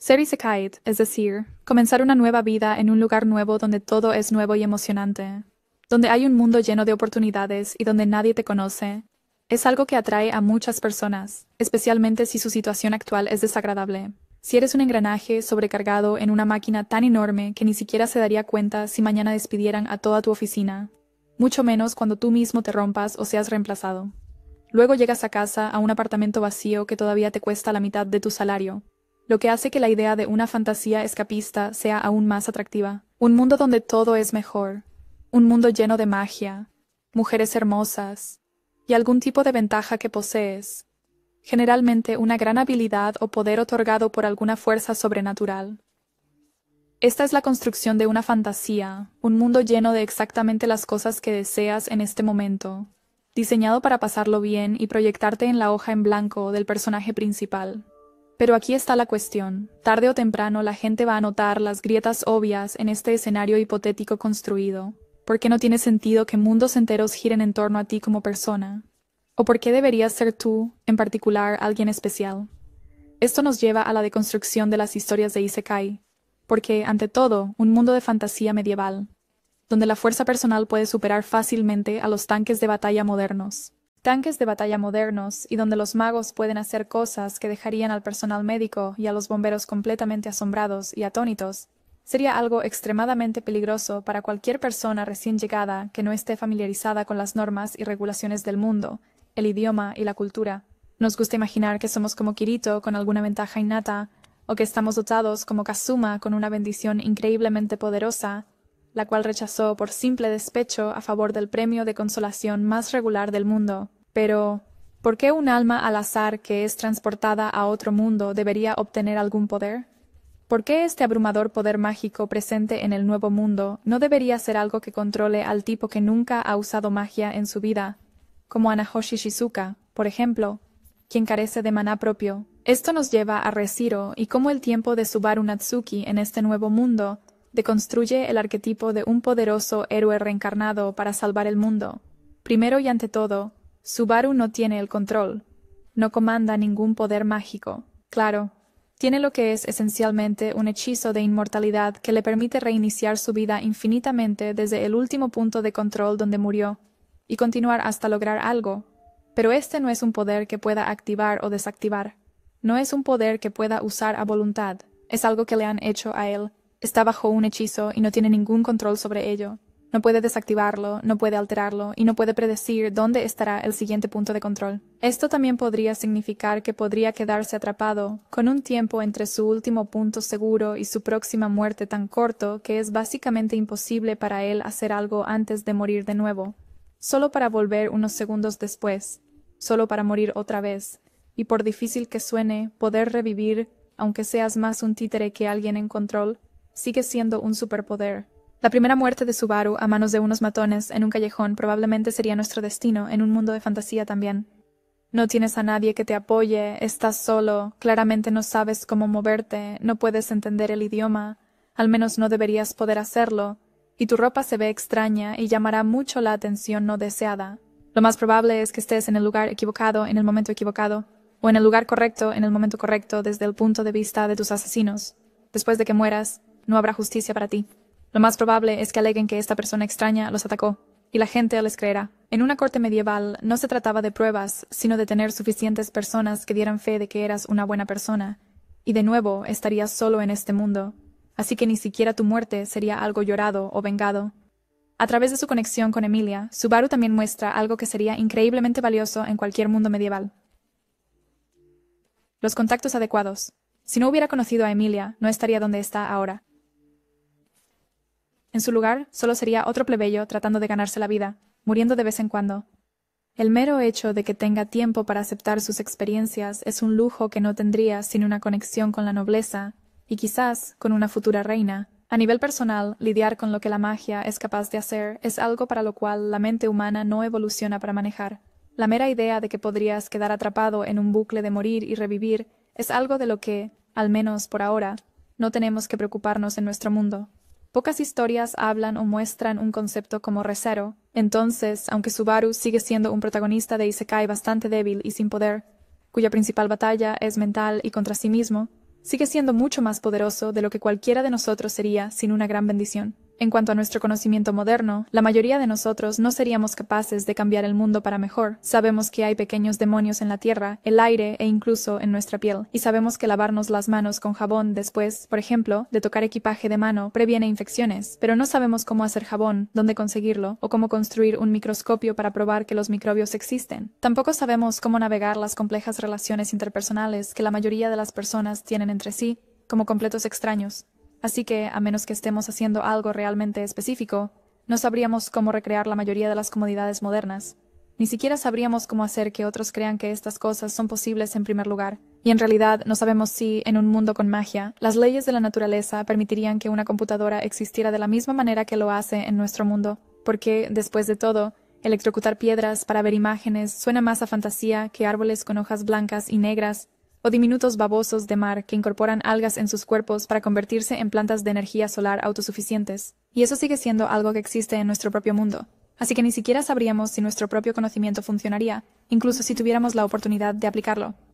Ser kite, es decir, comenzar una nueva vida en un lugar nuevo donde todo es nuevo y emocionante, donde hay un mundo lleno de oportunidades y donde nadie te conoce, es algo que atrae a muchas personas, especialmente si su situación actual es desagradable. Si eres un engranaje sobrecargado en una máquina tan enorme que ni siquiera se daría cuenta si mañana despidieran a toda tu oficina, mucho menos cuando tú mismo te rompas o seas reemplazado. Luego llegas a casa a un apartamento vacío que todavía te cuesta la mitad de tu salario, lo que hace que la idea de una fantasía escapista sea aún más atractiva. Un mundo donde todo es mejor, un mundo lleno de magia, mujeres hermosas, y algún tipo de ventaja que posees, generalmente una gran habilidad o poder otorgado por alguna fuerza sobrenatural. Esta es la construcción de una fantasía, un mundo lleno de exactamente las cosas que deseas en este momento, diseñado para pasarlo bien y proyectarte en la hoja en blanco del personaje principal. Pero aquí está la cuestión. Tarde o temprano la gente va a notar las grietas obvias en este escenario hipotético construido. ¿Por qué no tiene sentido que mundos enteros giren en torno a ti como persona? ¿O por qué deberías ser tú, en particular, alguien especial? Esto nos lleva a la deconstrucción de las historias de Isekai, porque, ante todo, un mundo de fantasía medieval, donde la fuerza personal puede superar fácilmente a los tanques de batalla modernos tanques de batalla modernos y donde los magos pueden hacer cosas que dejarían al personal médico y a los bomberos completamente asombrados y atónitos, sería algo extremadamente peligroso para cualquier persona recién llegada que no esté familiarizada con las normas y regulaciones del mundo, el idioma y la cultura. Nos gusta imaginar que somos como Kirito con alguna ventaja innata, o que estamos dotados como Kazuma con una bendición increíblemente poderosa, la cual rechazó por simple despecho a favor del premio de consolación más regular del mundo. Pero, ¿por qué un alma al azar que es transportada a otro mundo debería obtener algún poder? ¿Por qué este abrumador poder mágico presente en el nuevo mundo no debería ser algo que controle al tipo que nunca ha usado magia en su vida, como Anahoshi Shizuka, por ejemplo, quien carece de maná propio? Esto nos lleva a Resiro y cómo el tiempo de Subaru Natsuki en este nuevo mundo deconstruye el arquetipo de un poderoso héroe reencarnado para salvar el mundo. Primero y ante todo, Subaru no tiene el control, no comanda ningún poder mágico. Claro, tiene lo que es esencialmente un hechizo de inmortalidad que le permite reiniciar su vida infinitamente desde el último punto de control donde murió, y continuar hasta lograr algo. Pero este no es un poder que pueda activar o desactivar. No es un poder que pueda usar a voluntad. Es algo que le han hecho a él. Está bajo un hechizo y no tiene ningún control sobre ello. No puede desactivarlo, no puede alterarlo y no puede predecir dónde estará el siguiente punto de control. Esto también podría significar que podría quedarse atrapado con un tiempo entre su último punto seguro y su próxima muerte tan corto que es básicamente imposible para él hacer algo antes de morir de nuevo, solo para volver unos segundos después, solo para morir otra vez, y por difícil que suene, poder revivir, aunque seas más un títere que alguien en control, sigue siendo un superpoder la primera muerte de Subaru a manos de unos matones en un callejón probablemente sería nuestro destino en un mundo de fantasía también. No tienes a nadie que te apoye, estás solo, claramente no sabes cómo moverte, no puedes entender el idioma, al menos no deberías poder hacerlo, y tu ropa se ve extraña y llamará mucho la atención no deseada. Lo más probable es que estés en el lugar equivocado en el momento equivocado, o en el lugar correcto en el momento correcto desde el punto de vista de tus asesinos. Después de que mueras, no habrá justicia para ti. Lo más probable es que aleguen que esta persona extraña los atacó, y la gente les creerá. En una corte medieval no se trataba de pruebas, sino de tener suficientes personas que dieran fe de que eras una buena persona, y de nuevo estarías solo en este mundo, así que ni siquiera tu muerte sería algo llorado o vengado. A través de su conexión con Emilia, Subaru también muestra algo que sería increíblemente valioso en cualquier mundo medieval. Los contactos adecuados. Si no hubiera conocido a Emilia, no estaría donde está ahora. En su lugar, solo sería otro plebeyo tratando de ganarse la vida, muriendo de vez en cuando. El mero hecho de que tenga tiempo para aceptar sus experiencias es un lujo que no tendría sin una conexión con la nobleza, y quizás con una futura reina. A nivel personal, lidiar con lo que la magia es capaz de hacer es algo para lo cual la mente humana no evoluciona para manejar. La mera idea de que podrías quedar atrapado en un bucle de morir y revivir es algo de lo que, al menos por ahora, no tenemos que preocuparnos en nuestro mundo. Pocas historias hablan o muestran un concepto como recero, entonces, aunque Subaru sigue siendo un protagonista de Isekai bastante débil y sin poder, cuya principal batalla es mental y contra sí mismo, sigue siendo mucho más poderoso de lo que cualquiera de nosotros sería sin una gran bendición. En cuanto a nuestro conocimiento moderno, la mayoría de nosotros no seríamos capaces de cambiar el mundo para mejor. Sabemos que hay pequeños demonios en la tierra, el aire e incluso en nuestra piel, y sabemos que lavarnos las manos con jabón después, por ejemplo, de tocar equipaje de mano, previene infecciones, pero no sabemos cómo hacer jabón, dónde conseguirlo, o cómo construir un microscopio para probar que los microbios existen. Tampoco sabemos cómo navegar las complejas relaciones interpersonales que la mayoría de las personas tienen entre sí, como completos extraños. Así que, a menos que estemos haciendo algo realmente específico, no sabríamos cómo recrear la mayoría de las comodidades modernas. Ni siquiera sabríamos cómo hacer que otros crean que estas cosas son posibles en primer lugar. Y en realidad no sabemos si, en un mundo con magia, las leyes de la naturaleza permitirían que una computadora existiera de la misma manera que lo hace en nuestro mundo. Porque, después de todo, electrocutar piedras para ver imágenes suena más a fantasía que árboles con hojas blancas y negras o diminutos babosos de mar que incorporan algas en sus cuerpos para convertirse en plantas de energía solar autosuficientes. Y eso sigue siendo algo que existe en nuestro propio mundo. Así que ni siquiera sabríamos si nuestro propio conocimiento funcionaría, incluso si tuviéramos la oportunidad de aplicarlo.